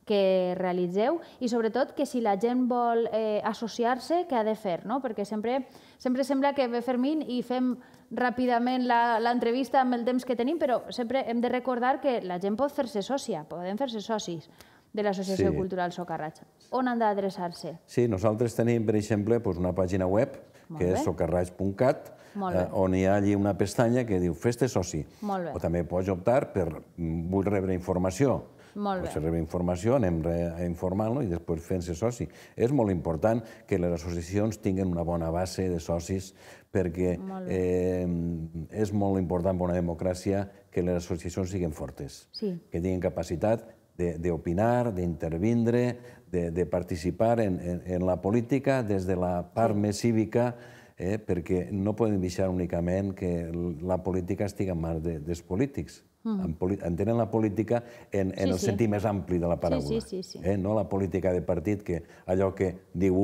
que realitzeu i sobretot que si la gent vol eh, associar-se, què ha de fer, no? Perquè sempre, sempre sembla que ve Fermín i fem ràpidament l'entrevista amb el temps que tenim, però sempre hem de recordar que la gent pot fer-se sòcia, podem fer-se socis de l'Associació sí. Cultural Socarratx. On han d'adreçar-se? Sí, nosaltres tenim, per exemple, doncs una pàgina web, Molt que bé. és socarratx.cat, eh, on hi ha allí una pestanya que diu Feste soci. O també pots optar per mm, Vull rebre informació molt bé. Potser rebre informació, anem informant-lo i després fent-se soci. És molt important que les associacions tinguin una bona base de socis perquè eh, és molt important per una democràcia que les associacions siguin fortes, sí. que tinguin capacitat d'opinar, d'intervindre, de, de participar en, en, en la política des de la part més cívica, eh, perquè no podem deixar únicament que la política estigui en mans de, dels polítics. Mm. En, Entenen la política en, en sí, el sí. sentit més ampli de la paraula. Sí, sí, sí, sí. Eh? No la política de partit, que allò que diu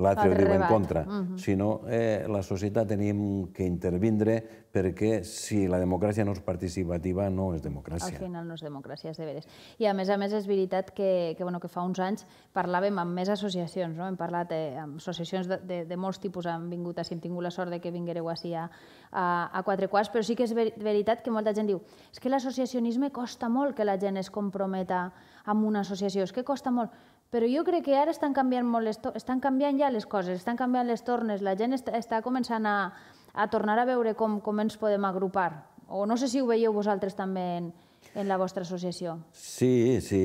l'altre ho diu en contra, uh -huh. sinó eh, la societat tenim que intervindre perquè si la democràcia no és participativa no és democràcia. Al final no és democràcia, és de veres. I a més a més és veritat que, que, bueno, que fa uns anys parlàvem amb més associacions, no? hem parlat eh, amb associacions de, de, de molts tipus, han vingut així, hem tingut la sort de que vinguereu així a, a, a quatre quarts, però sí que és ver veritat que molta gent diu és es que l'associacionisme costa molt que la gent es comprometa amb una associació, és que costa molt però jo crec que ara estan canviant molt les estan canviant ja les coses, estan canviant les tornes, la gent està, està començant a, a tornar a veure com, com ens podem agrupar. O no sé si ho veieu vosaltres també en, en la vostra associació. Sí, sí,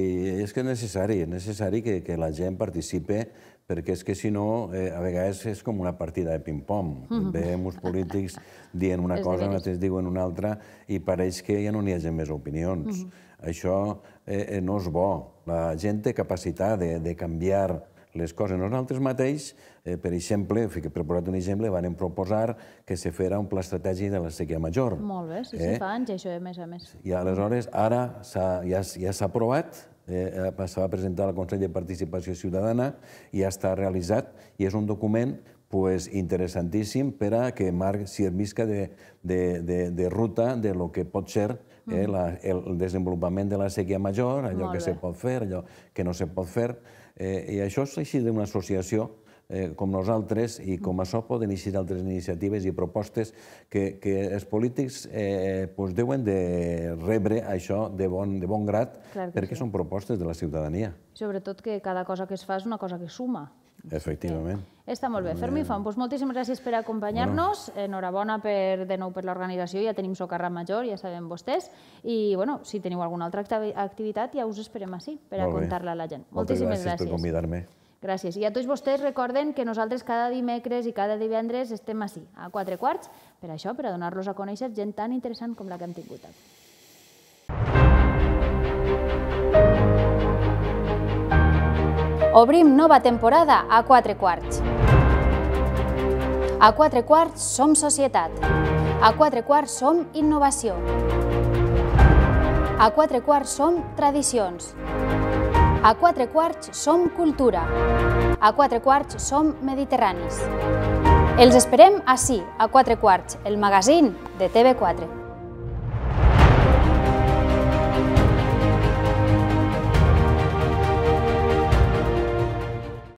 és que és necessari, és necessari que, que la gent participe perquè és que si no, eh, a vegades és com una partida de ping-pong. Mm -hmm. Veiem uns polítics dient una cosa, nosaltres diuen una altra, i pareix que ja no n'hi ha més opinions. Mm -hmm. Això Eh, eh, no és bo. La gent té capacitat de, de canviar les coses. Nosaltres mateix, eh, per exemple, he preparat un exemple, vam proposar que se fera un pla estratègic de la sequia major. Molt bé, sí, eh? sí, fa anys, això, a més a més. I aleshores, ara ja s'ha aprovat, eh, eh s'ha presentat presentar al Consell de Participació Ciutadana i ja està realitzat, i és un document pues interessantíssim per a que Marc servisca de, de, de, de ruta de lo que pot ser eh, mm. la, el desenvolupament de la sèquia major, allò que se pot fer, allò que no se pot fer. Eh, I això és així d'una associació eh, com nosaltres i mm. com això poden eixir altres iniciatives i propostes que, que els polítics eh, pues deuen de rebre això de bon, de bon grat perquè sí. són propostes de la ciutadania. Sobretot que cada cosa que es fa és una cosa que suma. Efectivament. Sí. Està molt bé. Fermi Font, doncs moltíssimes gràcies per acompanyar-nos. Bueno. Enhorabona per, de nou per l'organització. Ja tenim Socarrat Major, ja sabem vostès. I, bueno, si teniu alguna altra activitat, ja us esperem així per a contar-la a la gent. Moltes moltíssimes gràcies. gràcies. per convidar-me. Gràcies. I a tots vostès recorden que nosaltres cada dimecres i cada divendres estem així, a quatre quarts, per això, per a donar-los a conèixer gent tan interessant com la que hem tingut avui. Obrim nova temporada a 4 quarts. A 4 quarts som societat. A 4 quarts som innovació. A 4 quarts som tradicions. A 4 quarts som cultura. A 4 quarts som mediterranis. Els esperem així, a 4 quarts, el magazín de TV4.